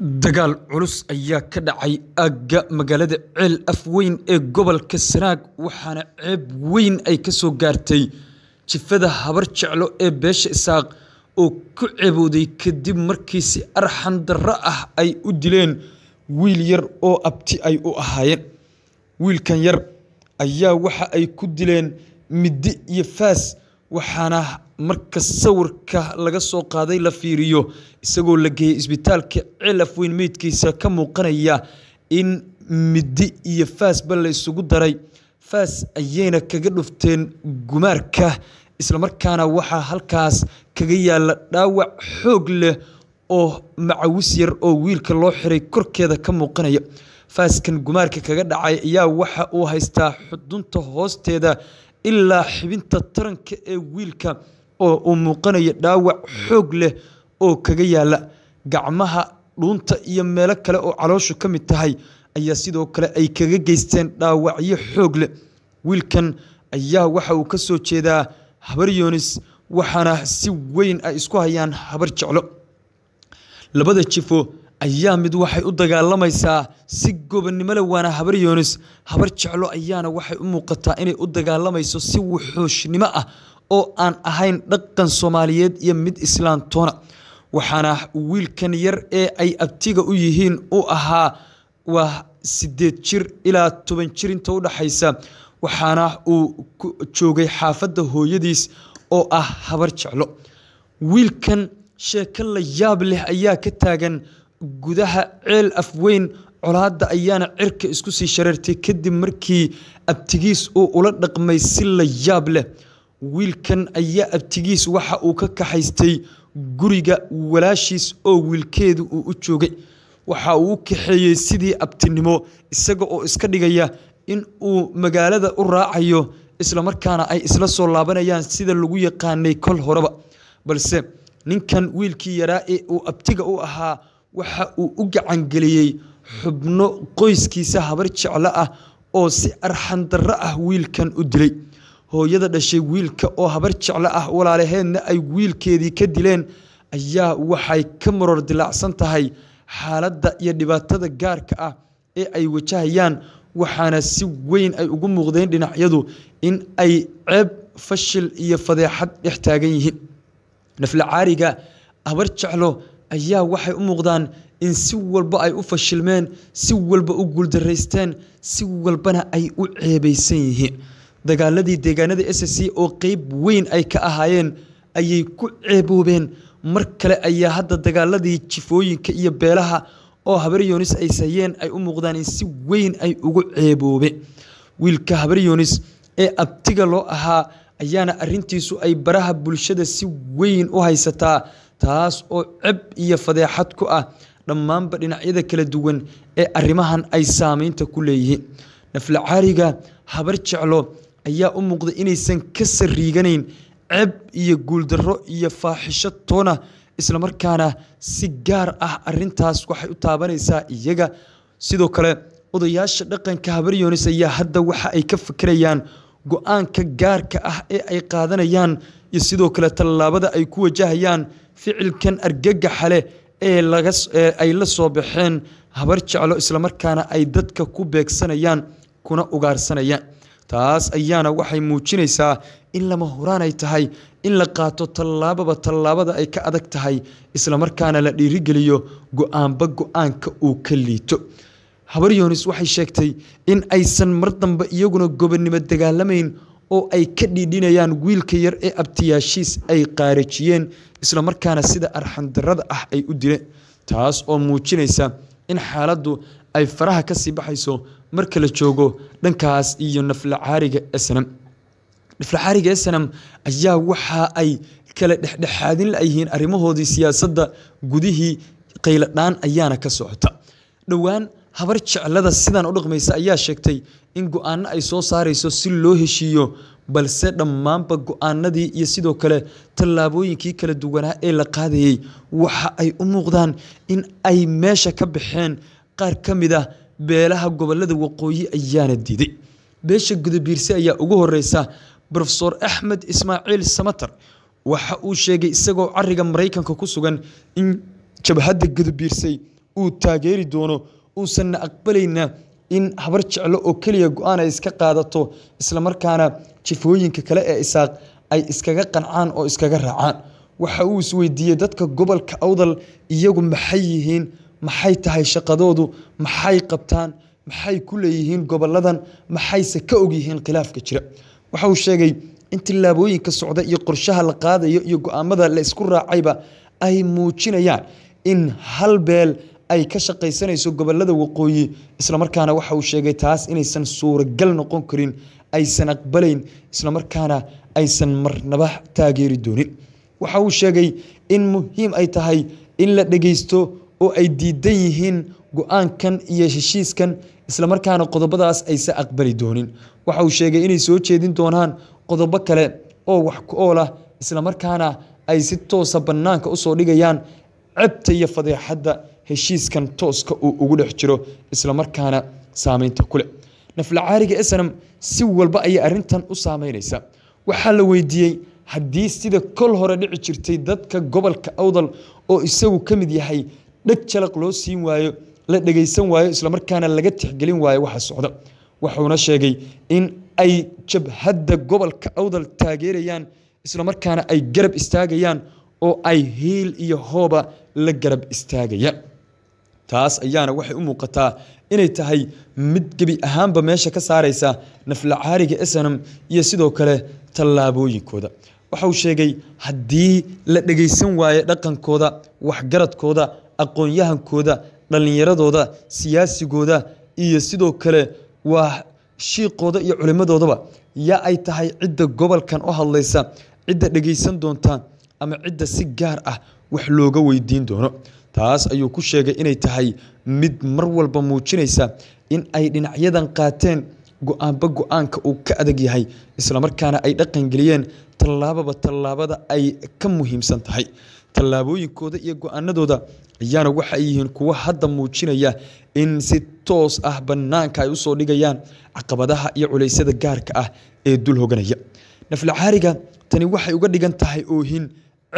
dagaal culus ayaa ka dhacay aagga magaalada ceel afweyn ee gobolka sanaag waxaana ceeb weyn ay ka soo gaartay jifada habar jeclo ee beesha isaaq oo ku ceebooday kadib markii si arxan darro ah ay u dileen wiil yar oo abti ay u ahaayeen wiilkan yar ayaa waxa ay ku dileen middi iyo faas waxaana marka sawirka laga soo qaaday la fiiriyo isagoo la geeyey isbitaalka cilaf weyn meydkiisa ka muuqanaya in middi iyo faasba la isugu daray faas ayayna kaga dhufteen gumaarka islamarkaana waxaa halkaas kaga yaala dhaawac xoog leh oo macawis yar oo wiilka loo xiray korkeeda ka muuqanaya faaskan gumaarka kaga dhacay ayaa waxa uu haystaa xudunta hoosteeda ilaa xibinta taranka ee wiilka oo uu muuqanaya dhaawac xoog leh oo kaga yaala gacmaha dhuunta iyo meelo kale oo calooshu ka mid tahay ayaa sidoo kale ay kaga geysteen dhaawacyo xoog leh wiilkan ayaa waxa uu ka soo jeedaa habar yoonis waxaana si weyn ay isku hayaan habar jeclo labada jifo ayaa mid waxay u dagaalamaysaa si gobonnimo waana habar yoonis habar jeclo ayaana waxay u muuqataa inay u dagaalamayso si wuxuushnimo ah oo aan ahayn dhaqan soomaaliyeed iyo mid islaantoona waxaana wiilkan yar ee ay abtiga u yihiin u ahaa waa sideed jir ilaa toban jir inta u dhaxaysa waxaana uu joogay xaafadda hooyadiis oo ah habar jeclo wiilkan sheeko la yaab leh ayaa ka taagan gudaha ceel afweyn colaadda ayaana cirka isku sii shareertay kadib markii abtigiis uu ula dhaqmay si la yaab leh wiilkan ayaa abtigiis waxa uu ka kaxaystay guriga walaashiis oo wiilkeedu uu u joogay waxa uu u kaxeeyey sidii abtinimo isaga oo iska dhigaya in uu magaalada u raacayo islamarkaana ay isla soo laabanayaan sida lagu yaqaanay kol horeba balse ninkan wiilkii yaraa ee uu abtiga u ahaa waxa uu u gacangeliyey xubno qoyskiisa habar jeclo ah oo si arxandarro ah wiilkan u dilay hooyada dhashay wiilka oo habar jeclo ah walaalaheedna ay wiilkeedii ka dileen ayaa waxay ka maroor dilaacsan tahay xaaladda iyo dhibaatada gaarka ah ee ay wajahayaan waxaana si weyn ay ugu muuqdeen dhinacyadu in ay ceeb fashil iyo fadeexad dhex taagan yihiin naflacaariga habar jeclo ayaa waxay u muuqdaan in si walba ay u fashilmeen si walba u guuldaraysteen si walbana ay u ceebaysan yihiin dagaaladii deegaanada s c oo qeyb weyn ay ka ahaayeen ayay ku ceeboobeen mar kale ayaa hadda dagaaladii jifooyinka iyo beelaha oo habar yonis ay sayeen ay u muuqdaan in si weyn ay ugu ceeboobe wiilka habar yonis ee abtiga loo ahaa ayaana arintiisu ay baraha bulshada si weyn u haysataa taas oo ceb iyo fadeexad ku ah dhammaanba dhinacyada kala duwan ee arrimahan ay saameynta ku leeyihiin naflacaariga habar jeclo ayaa u muuqday inaysan ka sariiganayn ceb iyo guuldarro iyo faaxisho toona isla markaana si gaar ah arintaas waxay u taabanaysaa iyaga sidoo kale odayaasha dhaqanka habar yoonis ayaa hadda waxa ay ka fikirayaan go'aanka gaarka ah ee ay qaadanayaan iyo sidoo kale tallaabada ay ku wajahayaan ficilkan argagaxa leh ee ay la soo baxeen habar jeclo islamarkaana ay dadka ku beegsanayaan kuna ugaarsanayaan taas ayaana waxay muujinaysaa in lama ay tahay in la qaato tallaababa tallaabada ay ka adag tahay islamarkaana la dhiirigeliyo go-aanba go-aanka uu ka liito habar yoonis waxay sheegtay in aysan mar dambe iyaguna gobonnimo dagaalamayn oo ay ka dhiidhinayaan wiilka yar ee abtiyaashiis ay qaarijiyeen isla markaana sida arxandarada ah ay u dileen taas oo muujinaysa in xaaladdu ay faraha ka sii baxayso marka la joogo dhankaas iyo naflacaariga esanam naflacaariga esanam ayaa waxa ay kala dhexdhexaadin layihiin arrimahoodii siyaasadda gudihii qayladhaan ayaana ka socota dhowaan habar jeclada sidaan u dhaqmaysa ayaa sheegtay in go'aano ay soo saarayso si loo heshiiyo balse dhammaanba go'aanadii iyo sidoo kale tallaabooyinkii kala duwanaa ee la qaadayey waxa ay u muuqdaan in ay meesha ka baxeen qaar ka mid ah beelaha gobollada waqooyi ayaana diiday beesha gudabiirse ayaa ugu horeysa rofesor axmed ismaaciil samater waxa uu sheegay isagoo cariga maraykanka ku sugan in jabhadda gudabiirsay uu taageeri doono uusanna aqbalayna in habar jeclo oo keliya go-aan ay iska qaadato islamarkaana jifooyinka kale ee isaaq ay iskaga qancaan oo iskaga raacaan waxa uu isweydiiyey dadka gobolka awdal iyagu maxay yihiin maxay tahay shaqadoodu maxay qabtaan maxay ku leeyihiin goboladan maxayse ka og yihiin khilaafka jira waxa uu sheegay in tillaabooyinka socda iyo qorshaha la qaadayo iyo go-aamada la isku raacayba ay muujinayaan in hal beel ay ka shaqaysanayso gobolada waqooyi islamarkaana waxa uu sheegay taas inaysan suuragal noqon karin aysan aqbalayn islamarkaana aysan marnaba taageeri doonin waxa uu sheegay in muhiim ay tahay in la dhageysto oo ay diidan yihiin go-aankan iyo heshiiskan islamarkaana qodobadaas aysa aqbali doonin waxa uu sheegay inay soo jeedin doonaan qodobo kale oo wax ku oolah islamarkaana ay si toosa bannaanka usoo dhigayaan cabta iyo fadeexadda heshiiskan tooska uu ugu dhex jiro islamarkaana saameynta kuleh naflacaariga snam si walba ayay arintan u saameynaysa waxaa la weydiiyey haddii sida kol hore dhici jirtay dadka gobolka awdal oo isagu ka mid yahay dheg jalaq loo siin waayo la dhegaysan waayo islamarkaana laga tixgelin waayo waxa socda wuxuuna sheegay in ay jabhadda gobolka awdal taageerayaan islamarkaana ay garab istaagayaan oo ay hiil iyo hooba la garab istaagayaan taas ayaana waxay u muuqataa inay tahay mid gebi ahaanba meesha ka saaraysa naflacaariga snm iyo sidoo kale tallaabooyinkooda waxauu sheegay haddii la dhegaysan waaye dhaqankooda waxgaradkooda aqoonyahankooda dhallinyaradooda siyaasigooda iyo sidoo kale waa shiiqooda iyo culimmadoodaba yaa ay tahay cidda gobolkan oo hadlaysa cidda dhegaysan doonta ama cidda si gaar ah wax looga weydiin doono taas ayuu ku sheegay inay tahay mid mar walba muujinaysa in ay dhinacyadan qaateen go-aanba go-aanka uu ka adag yahay islamarkaana ay dhaqan geliyeen tallaababa tallaabada ay ka muhiimsan tahay tallaabooyinkooda iyo go-aanadooda ayaana waxa ay yihiin kuwa hadda muujinaya in si toos ah bannaanka ay usoo dhigayaan caqabadaha iyo culaysyada gaarka ah ee dul hoganaya naflacaariga tani waxay uga dhigan tahay oohin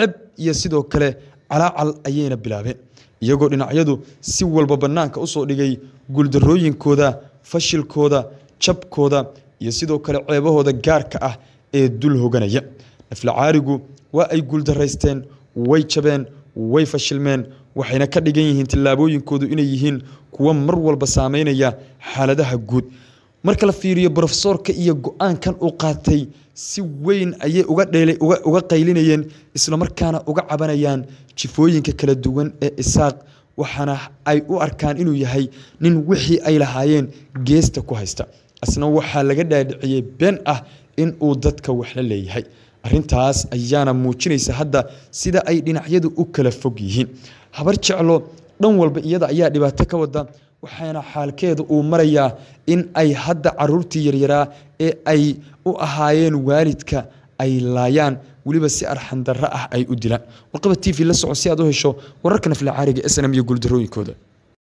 ceb iyo sidoo kale calaacal ayayna bilaabeen iyagoo dhinacyadu si walba bannaanka u soo dhigay guuldarooyinkooda fashilkooda jabkooda iyo sidoo kale ceebahooda gaarka ah ee dul hoganaya naflacaarigu waa ay guuldaraysteen way jabeen way fashilmeen waxayna ka dhigan yihiin tillaabooyinkoodu inay yihiin kuwa mar walba saameynaya xaaladaha guud marka la fiiriyo brofesoorka iyo go-aankan uu qaatay si weyn ayay uga dheelay uga qaylinayeen islamarkaana uga cabanayaan jifooyinka kala duwan ee isaaq waxaana ay u arkaan inuu yahay nin wixii ay lahaayeen geesta ku haysta asna waxaa laga dhaadhiciyey been ah in uu dadka wax la leeyahay arintaas ayaana muujinaysa hadda sida ay dhinacyadu u kala fog yihiin habar jeclo dhan walba iyada ayaa dhibaato ka wada waxaana xaalkeeda uu marayaa in ay hadda caruurtii yaryaraa ee ay u ahaayeen waalidka ay laayaan weliba si arxandarro ah ay u dilaan warqaba t v la soco si aad u hesho wararka naflacaariga s n m iyo guuldarooyinkooda